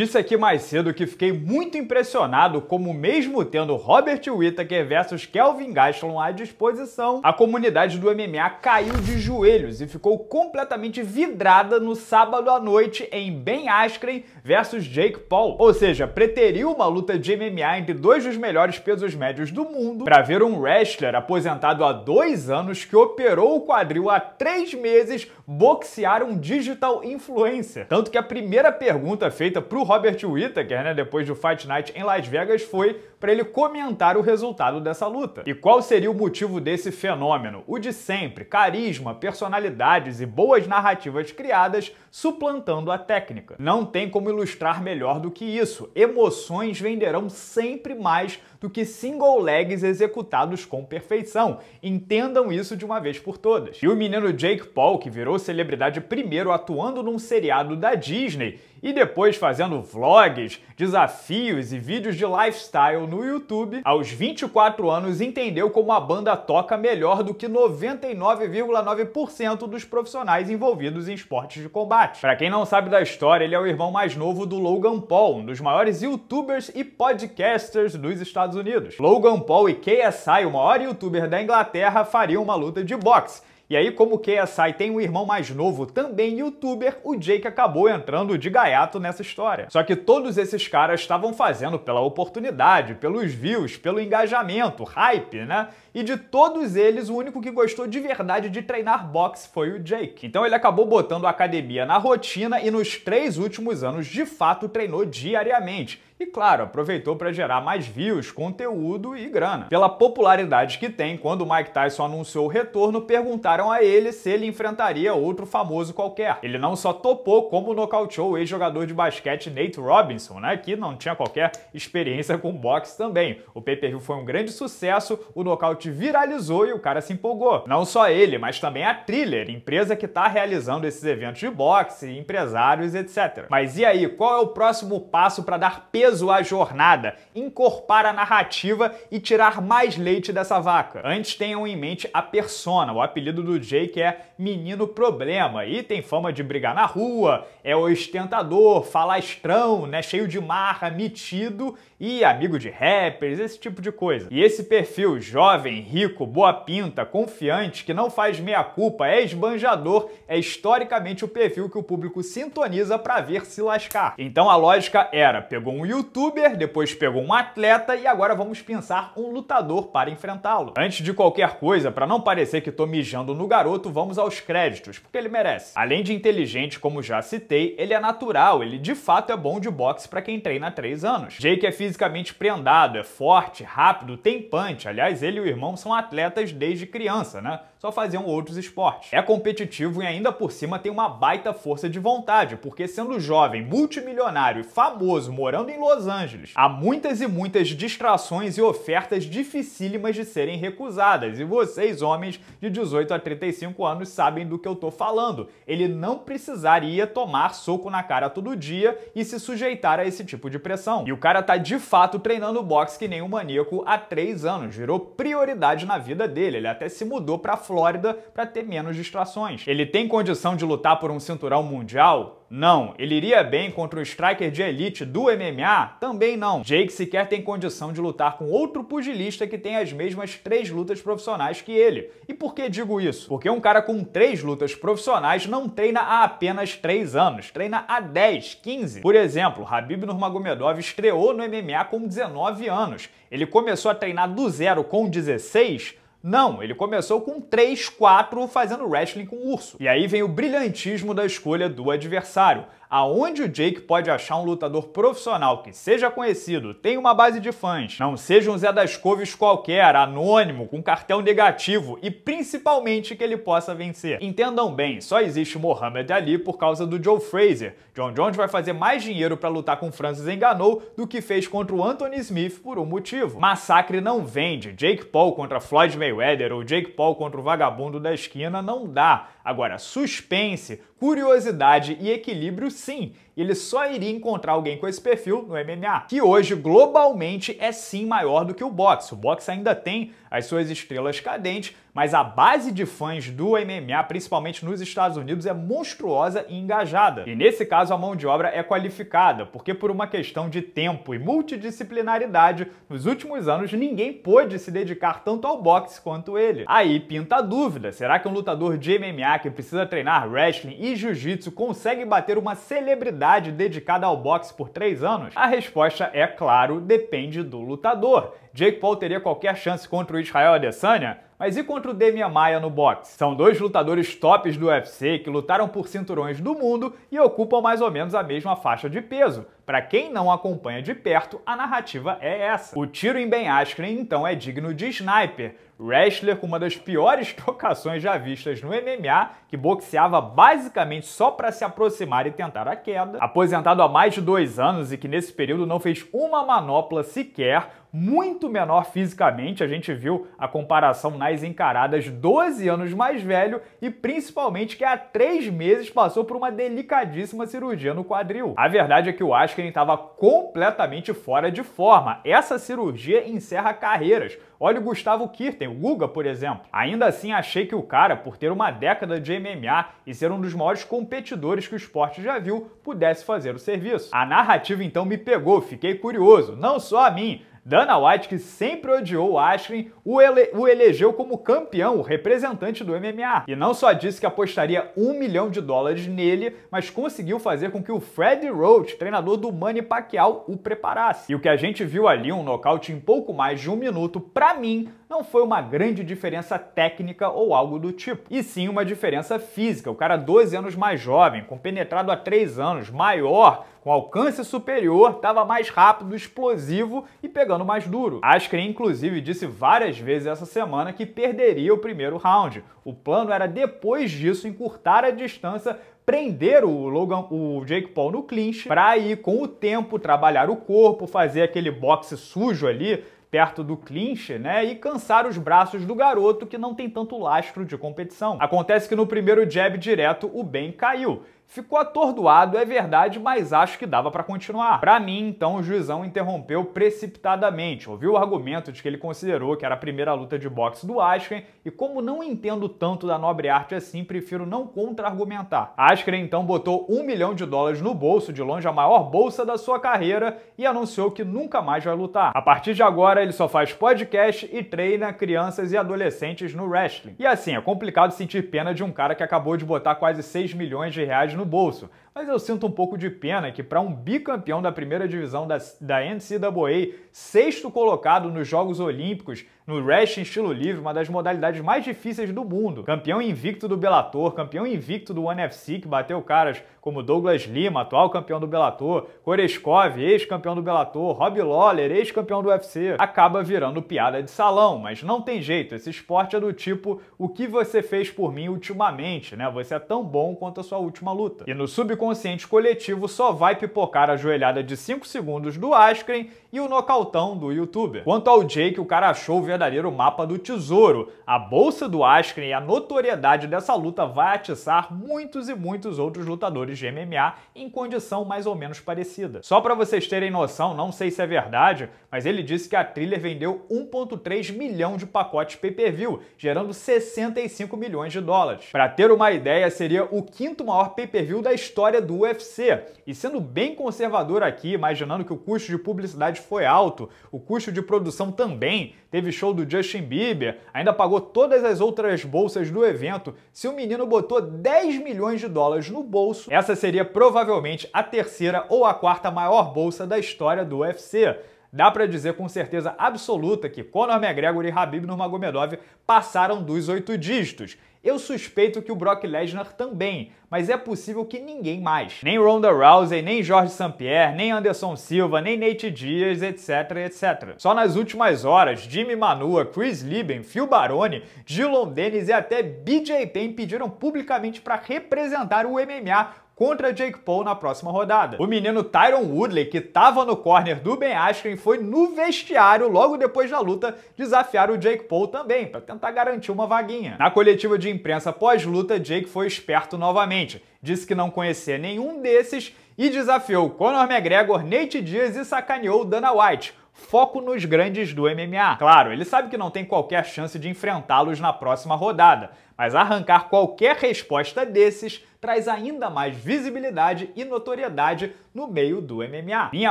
Disse aqui mais cedo que fiquei muito impressionado como mesmo tendo Robert Whittaker versus Kelvin Gastelum à disposição, a comunidade do MMA caiu de joelhos e ficou completamente vidrada no sábado à noite em Ben Askren versus Jake Paul. Ou seja, preteriu uma luta de MMA entre dois dos melhores pesos médios do mundo para ver um wrestler aposentado há dois anos que operou o quadril há três meses boxear um digital influencer. Tanto que a primeira pergunta feita pro Robert Whittaker, né, depois do Fight Night em Las Vegas, foi para ele comentar o resultado dessa luta. E qual seria o motivo desse fenômeno? O de sempre: carisma, personalidades e boas narrativas criadas suplantando a técnica. Não tem como ilustrar melhor do que isso. Emoções venderão sempre mais do que single legs executados com perfeição. Entendam isso de uma vez por todas. E o menino Jake Paul, que virou celebridade primeiro atuando num seriado da Disney e depois fazendo vlogs, desafios e vídeos de lifestyle no YouTube, aos 24 anos entendeu como a banda toca melhor do que 99,9% dos profissionais envolvidos em esportes de combate. Para quem não sabe da história, ele é o irmão mais novo do Logan Paul, um dos maiores youtubers e podcasters dos Estados Unidos. Logan Paul e KSI, o maior youtuber da Inglaterra, fariam uma luta de boxe. E aí, como o KSI tem um irmão mais novo, também youtuber, o Jake acabou entrando de gaiato nessa história. Só que todos esses caras estavam fazendo pela oportunidade, pelos views, pelo engajamento, hype, né? E de todos eles, o único que gostou de verdade de treinar boxe foi o Jake. Então ele acabou botando a academia na rotina e nos três últimos anos, de fato, treinou diariamente e, claro, aproveitou para gerar mais views, conteúdo e grana. Pela popularidade que tem, quando Mike Tyson anunciou o retorno, perguntaram a ele se ele enfrentaria outro famoso qualquer. Ele não só topou, como nocauteou o ex-jogador de basquete Nate Robinson, né, que não tinha qualquer experiência com boxe também. O pay-per-view foi um grande sucesso, o nocaute viralizou e o cara se empolgou. Não só ele, mas também a Thriller, empresa que está realizando esses eventos de boxe, empresários, etc. Mas e aí, qual é o próximo passo para dar peso preso à jornada, incorporar a narrativa e tirar mais leite dessa vaca. Antes tenham em mente a persona, o apelido do Jake é Menino Problema e tem fama de brigar na rua, é ostentador, falastrão, né, cheio de marra, metido e amigo de rappers, esse tipo de coisa. E esse perfil jovem, rico, boa pinta, confiante, que não faz meia-culpa, é esbanjador, é historicamente o perfil que o público sintoniza para ver se lascar. Então a lógica era, pegou um youtuber, depois pegou um atleta e agora vamos pensar um lutador para enfrentá-lo. Antes de qualquer coisa, para não parecer que tô mijando no garoto, vamos aos créditos, porque ele merece. Além de inteligente, como já citei, ele é natural, ele de fato é bom de boxe para quem treina há 3 anos. Jake é fisicamente prendado, é forte, rápido, tem punch. Aliás, ele e o irmão são atletas desde criança, né? Só faziam outros esportes. É competitivo e ainda por cima tem uma baita força de vontade, porque sendo jovem, multimilionário e famoso morando em Los Angeles. Há muitas e muitas distrações e ofertas dificílimas de serem recusadas, e vocês, homens de 18 a 35 anos, sabem do que eu tô falando. Ele não precisaria tomar soco na cara todo dia e se sujeitar a esse tipo de pressão. E o cara tá de fato treinando boxe que nem um maníaco há três anos, virou prioridade na vida dele, ele até se mudou pra Flórida para ter menos distrações. Ele tem condição de lutar por um cinturão mundial? Não. Ele iria bem contra um striker de elite do MMA? Também não. Jake sequer tem condição de lutar com outro pugilista que tem as mesmas três lutas profissionais que ele. E por que digo isso? Porque um cara com três lutas profissionais não treina há apenas três anos, treina há 10, 15. Por exemplo, Habib Nurmagomedov estreou no MMA com 19 anos. Ele começou a treinar do zero com 16 não, ele começou com 3, 4 fazendo wrestling com urso. E aí vem o brilhantismo da escolha do adversário aonde o Jake pode achar um lutador profissional que seja conhecido, tenha uma base de fãs, não seja um Zé das Coves qualquer, anônimo, com cartão negativo e principalmente que ele possa vencer. Entendam bem, só existe Mohamed Ali por causa do Joe Fraser. John Jones vai fazer mais dinheiro para lutar com Francis Enganou do que fez contra o Anthony Smith por um motivo. Massacre não vende, Jake Paul contra Floyd Mayweather ou Jake Paul contra o vagabundo da esquina não dá. Agora, suspense, curiosidade e equilíbrio, sim, ele só iria encontrar alguém com esse perfil no MMA, que hoje globalmente é sim maior do que o boxe. O boxe ainda tem as suas estrelas cadentes, mas a base de fãs do MMA, principalmente nos Estados Unidos, é monstruosa e engajada. E nesse caso, a mão de obra é qualificada, porque por uma questão de tempo e multidisciplinaridade, nos últimos anos ninguém pôde se dedicar tanto ao boxe quanto ele. Aí pinta a dúvida: será que um lutador de MMA que precisa treinar wrestling e jiu-jitsu consegue bater uma celebridade dedicada ao boxe por três anos? A resposta é claro, depende do lutador. Jake Paul teria qualquer chance contra o Israel Adesanya? Mas e contra o Demian Maia no boxe? São dois lutadores tops do UFC que lutaram por cinturões do mundo e ocupam mais ou menos a mesma faixa de peso. Para quem não acompanha de perto, a narrativa é essa. O tiro em Ben Askren então é digno de sniper, wrestler com uma das piores trocações já vistas no MMA, que boxeava basicamente só para se aproximar e tentar a queda. Aposentado há mais de dois anos e que nesse período não fez uma manopla sequer, muito menor fisicamente, a gente viu a comparação nas encaradas 12 anos mais velho e principalmente que há três meses passou por uma delicadíssima cirurgia no quadril. A verdade é que o Askren estava completamente fora de forma. Essa cirurgia encerra carreiras. Olha o Gustavo Kirten, o Guga, por exemplo. Ainda assim, achei que o cara, por ter uma década de MMA e ser um dos maiores competidores que o esporte já viu, pudesse fazer o serviço. A narrativa então me pegou, fiquei curioso, não só a mim, Dana White, que sempre odiou o Askren, o, ele o elegeu como campeão, o representante do MMA. E não só disse que apostaria um milhão de dólares nele, mas conseguiu fazer com que o Fred Roach, treinador do Manny Pacquiao, o preparasse. E o que a gente viu ali, um nocaute em pouco mais de um minuto, para mim, não foi uma grande diferença técnica ou algo do tipo, e sim uma diferença física. O cara 12 anos mais jovem, com penetrado há 3 anos, maior, com alcance superior, estava mais rápido, explosivo e pegando mais duro. Askren, inclusive, disse várias vezes essa semana que perderia o primeiro round. O plano era, depois disso, encurtar a distância prender o Logan, o Jake Paul no clinch para ir com o tempo trabalhar o corpo, fazer aquele boxe sujo ali, perto do clinch, né, e cansar os braços do garoto que não tem tanto lastro de competição. Acontece que no primeiro jab direto o Ben caiu Ficou atordoado, é verdade, mas acho que dava para continuar. Para mim, então, o juizão interrompeu precipitadamente. Ouviu o argumento de que ele considerou que era a primeira luta de boxe do Askren e como não entendo tanto da nobre arte assim, prefiro não contra-argumentar. Askren então botou um milhão de dólares no bolso, de longe a maior bolsa da sua carreira, e anunciou que nunca mais vai lutar. A partir de agora, ele só faz podcast e treina crianças e adolescentes no wrestling. E assim, é complicado sentir pena de um cara que acabou de botar quase 6 milhões de reais no no bolso mas eu sinto um pouco de pena que, para um bicampeão da primeira divisão da, da NCAA, sexto colocado nos Jogos Olímpicos, no wrestling estilo livre, uma das modalidades mais difíceis do mundo, campeão invicto do Bellator, campeão invicto do One FC, que bateu caras como Douglas Lima, atual campeão do Bellator, Koreskov, ex-campeão do Bellator, Rob Lawler, ex-campeão do UFC, acaba virando piada de salão, mas não tem jeito, esse esporte é do tipo o que você fez por mim ultimamente, né? Você é tão bom quanto a sua última luta. E no sub consciente coletivo só vai pipocar a joelhada de 5 segundos do Askren e o nocautão do youtuber. Quanto ao Jake, o cara achou o verdadeiro mapa do tesouro. A bolsa do Askren e a notoriedade dessa luta vai atiçar muitos e muitos outros lutadores de MMA em condição mais ou menos parecida. Só para vocês terem noção, não sei se é verdade, mas ele disse que a Thriller vendeu 1.3 milhão de pacotes pay-per-view, gerando 65 milhões de dólares. Para ter uma ideia, seria o quinto maior pay-per-view da história história do UFC. E sendo bem conservador aqui, imaginando que o custo de publicidade foi alto, o custo de produção também, teve show do Justin Bieber, ainda pagou todas as outras bolsas do evento, se o menino botou 10 milhões de dólares no bolso, essa seria provavelmente a terceira ou a quarta maior bolsa da história do UFC. Dá para dizer com certeza absoluta que Conor McGregor e Habib Nurmagomedov passaram dos oito dígitos. Eu suspeito que o Brock Lesnar também, mas é possível que ninguém mais. Nem Ronda Rousey, nem Jorge St-Pierre, nem Anderson Silva, nem Nate Diaz, etc, etc. Só nas últimas horas, Jimmy Manua, Chris Lieben, Phil Baroni, Gilon Dennis e até BJ Penn pediram publicamente para representar o MMA contra Jake Paul na próxima rodada. O menino Tyron Woodley, que estava no corner do Ben Askren, foi no vestiário logo depois da luta desafiar o Jake Paul também, para tentar garantir uma vaguinha. Na coletiva de imprensa pós-luta, Jake foi esperto novamente. Disse que não conhecia nenhum desses e desafiou Conor McGregor, Nate Diaz e sacaneou Dana White. Foco nos grandes do MMA. Claro, ele sabe que não tem qualquer chance de enfrentá-los na próxima rodada, mas arrancar qualquer resposta desses traz ainda mais visibilidade e notoriedade no meio do MMA. Minha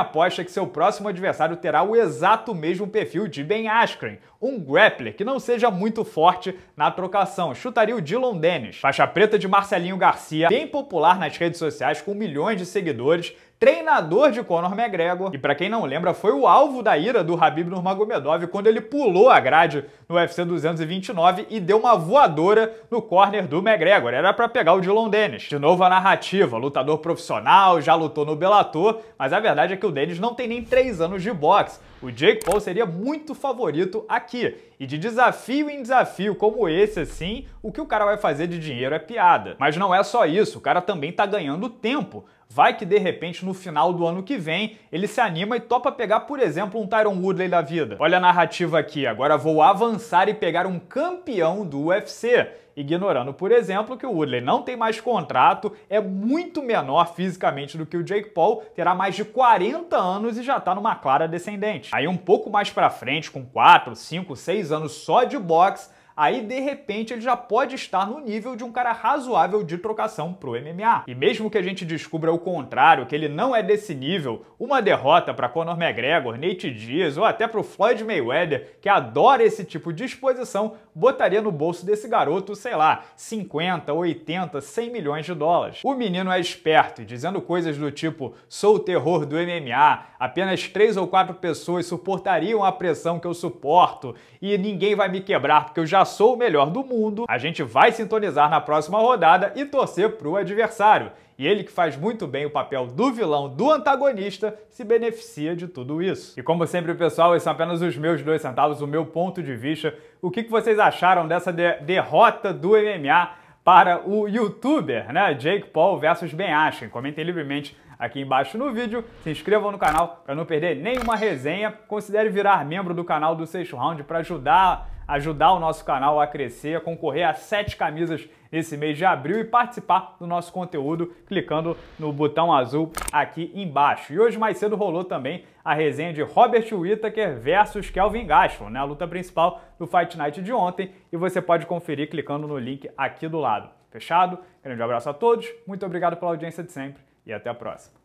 aposta é que seu próximo adversário terá o exato mesmo perfil de Ben Askren, um grappler que não seja muito forte na trocação. Chutaria o Dylan Dennis, faixa preta de Marcelinho Garcia, bem popular nas redes sociais com milhões de seguidores, treinador de Conor McGregor, e para quem não lembra, foi o alvo da ira do Habib Nurmagomedov quando ele pulou a grade no UFC 229 e deu uma voadora no corner do McGregor. Era para pegar o Dylan Dennis. De novo a narrativa, lutador profissional, já lutou no Bellator, mas a verdade é que o Dennis não tem nem 3 anos de boxe. O Jake Paul seria muito favorito aqui. E de desafio em desafio como esse, assim, o que o cara vai fazer de dinheiro é piada. Mas não é só isso, o cara também tá ganhando tempo. Vai que de repente no final do ano que vem ele se anima e topa pegar, por exemplo, um Tyron Woodley da vida. Olha a narrativa aqui, agora vou avançar e pegar um campeão do UFC ignorando, por exemplo, que o Woodley não tem mais contrato, é muito menor fisicamente do que o Jake Paul, terá mais de 40 anos e já está numa clara descendente. Aí um pouco mais para frente, com 4, 5, 6 anos só de boxe, aí de repente ele já pode estar no nível de um cara razoável de trocação pro MMA. E mesmo que a gente descubra o contrário, que ele não é desse nível, uma derrota para Conor McGregor, Nate Diaz ou até pro Floyd Mayweather, que adora esse tipo de exposição, botaria no bolso desse garoto, sei lá, 50, 80, 100 milhões de dólares. O menino é esperto dizendo coisas do tipo: sou o terror do MMA, apenas três ou quatro pessoas suportariam a pressão que eu suporto e ninguém vai me quebrar porque eu já passou o melhor do mundo, a gente vai sintonizar na próxima rodada e torcer pro adversário. E ele que faz muito bem o papel do vilão, do antagonista, se beneficia de tudo isso. E como sempre, pessoal, esses são apenas os meus dois centavos, o meu ponto de vista. O que vocês acharam dessa de derrota do MMA para o youtuber, né? Jake Paul versus Ben Askren. Comentem livremente aqui embaixo no vídeo, se inscrevam no canal para não perder nenhuma resenha. Considere virar membro do canal do Sexto Round para ajudar ajudar o nosso canal a crescer, a concorrer a sete camisas nesse mês de abril e participar do nosso conteúdo clicando no botão azul aqui embaixo. E hoje mais cedo rolou também a resenha de Robert Whittaker versus Kelvin Gastelum, né? a luta principal do Fight Night de ontem, e você pode conferir clicando no link aqui do lado. Fechado? Grande abraço a todos, muito obrigado pela audiência de sempre e até a próxima.